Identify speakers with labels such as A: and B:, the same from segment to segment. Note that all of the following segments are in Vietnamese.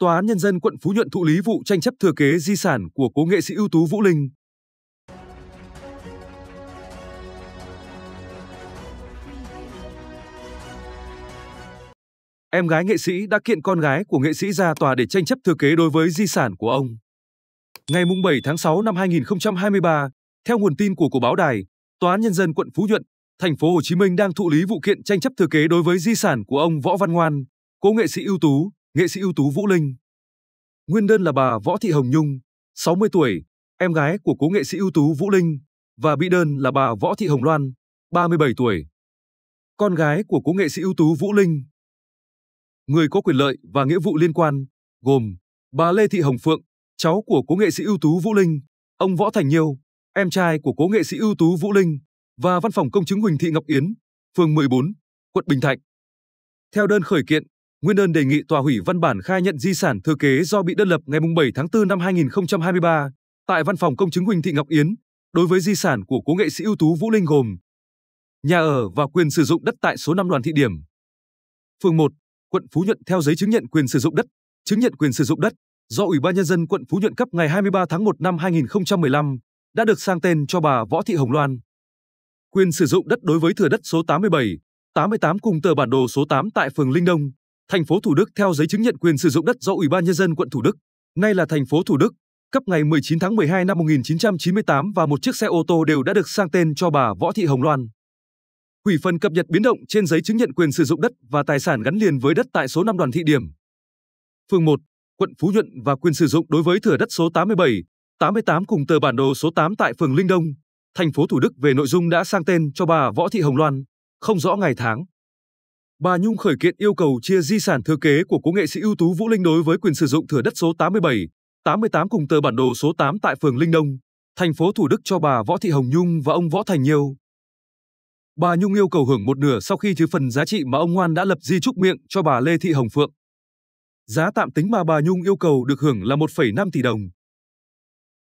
A: Tòa án Nhân dân quận Phú Nhuận thụ lý vụ tranh chấp thừa kế di sản của cố nghệ sĩ ưu tú Vũ Linh. Em gái nghệ sĩ đã kiện con gái của nghệ sĩ ra tòa để tranh chấp thừa kế đối với di sản của ông. Ngày 7 tháng 6 năm 2023, theo nguồn tin của của báo đài, Tòa án Nhân dân quận Phú Nhuận, thành phố Hồ Chí Minh đang thụ lý vụ kiện tranh chấp thừa kế đối với di sản của ông Võ Văn Ngoan, cố nghệ sĩ ưu tú, nghệ sĩ ưu tú Vũ Linh. Nguyên đơn là bà Võ Thị Hồng Nhung, 60 tuổi, em gái của cố nghệ sĩ ưu tú Vũ Linh và bị đơn là bà Võ Thị Hồng Loan, 37 tuổi, con gái của cố nghệ sĩ ưu tú Vũ Linh. Người có quyền lợi và nghĩa vụ liên quan gồm bà Lê Thị Hồng Phượng, cháu của cố nghệ sĩ ưu tú Vũ Linh, ông Võ Thành Nhiêu, em trai của cố nghệ sĩ ưu tú Vũ Linh và văn phòng công chứng Huỳnh Thị Ngọc Yến, phường 14, quận Bình Thạnh. Theo đơn khởi kiện, Nguyên đơn đề nghị tòa hủy văn bản khai nhận di sản thừa kế do bị đơn lập ngày 7 tháng 4 năm 2023 tại văn phòng công chứng Huỳnh Thị Ngọc Yến đối với di sản của cố nghệ sĩ ưu tú Vũ Linh gồm nhà ở và quyền sử dụng đất tại số 5 Đoàn Thị Điểm, phường 1, quận Phú Nhuận theo giấy chứng nhận quyền sử dụng đất, chứng nhận quyền sử dụng đất do Ủy ban nhân dân quận Phú Nhuận cấp ngày 23 tháng 1 năm 2015 đã được sang tên cho bà Võ Thị Hồng Loan. Quyền sử dụng đất đối với thừa đất số 87, 88 cùng tờ bản đồ số 8 tại phường Linh Đông, thành phố Thủ Đức theo giấy chứng nhận quyền sử dụng đất do Ủy ban nhân dân quận Thủ Đức, nay là thành phố Thủ Đức, cấp ngày 19 tháng 12 năm 1998 và một chiếc xe ô tô đều đã được sang tên cho bà Võ Thị Hồng Loan. Hủy phần cập nhật biến động trên giấy chứng nhận quyền sử dụng đất và tài sản gắn liền với đất tại số 5 đoàn thị điểm. Phường 1, quận Phú Nhuận và quyền sử dụng đối với thửa đất số 87, 88 cùng tờ bản đồ số 8 tại phường Linh Đông, thành phố Thủ Đức về nội dung đã sang tên cho bà Võ Thị Hồng Loan, không rõ ngày tháng. Bà Nhung khởi kiện yêu cầu chia di sản thừa kế của cố nghệ sĩ ưu tú Vũ Linh đối với quyền sử dụng thửa đất số 87, 88 cùng tờ bản đồ số 8 tại phường Linh Đông, thành phố Thủ Đức cho bà Võ Thị Hồng Nhung và ông Võ Thành Nhiêu. Bà Nhung yêu cầu hưởng một nửa sau khi trừ phần giá trị mà ông Hoan đã lập di trúc miệng cho bà Lê Thị Hồng Phượng. Giá tạm tính mà bà Nhung yêu cầu được hưởng là 1,5 tỷ đồng.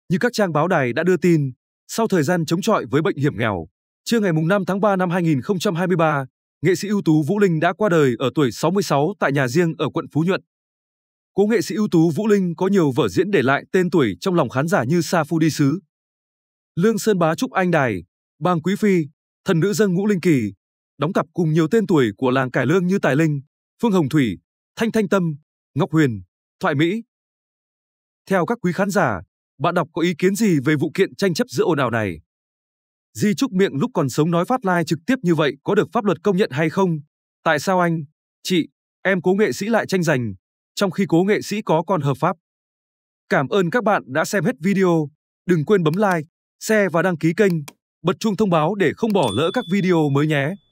A: Như các trang báo đài đã đưa tin, sau thời gian chống chọi với bệnh hiểm nghèo, trưa ngày 5 tháng 3 năm 2023, nghệ sĩ ưu tú Vũ Linh đã qua đời ở tuổi 66 tại nhà riêng ở quận Phú Nhuận. Cố nghệ sĩ ưu tú Vũ Linh có nhiều vở diễn để lại tên tuổi trong lòng khán giả như Sa Phu Đi Sứ, Lương Sơn Bá Trúc Anh Đài, Bang Quý Phi, Thần Nữ Dân Ngũ Linh Kỳ, đóng cặp cùng nhiều tên tuổi của làng cải lương như Tài Linh, Phương Hồng Thủy, Thanh Thanh Tâm, Ngọc Huyền, Thoại Mỹ. Theo các quý khán giả, bạn đọc có ý kiến gì về vụ kiện tranh chấp giữa ồn ào này? Di Trúc Miệng lúc còn sống nói phát lai trực tiếp như vậy có được pháp luật công nhận hay không? Tại sao anh, chị, em cố nghệ sĩ lại tranh giành, trong khi cố nghệ sĩ có con hợp pháp? Cảm ơn các bạn đã xem hết video. Đừng quên bấm like, share và đăng ký kênh, bật chuông thông báo để không bỏ lỡ các video mới nhé.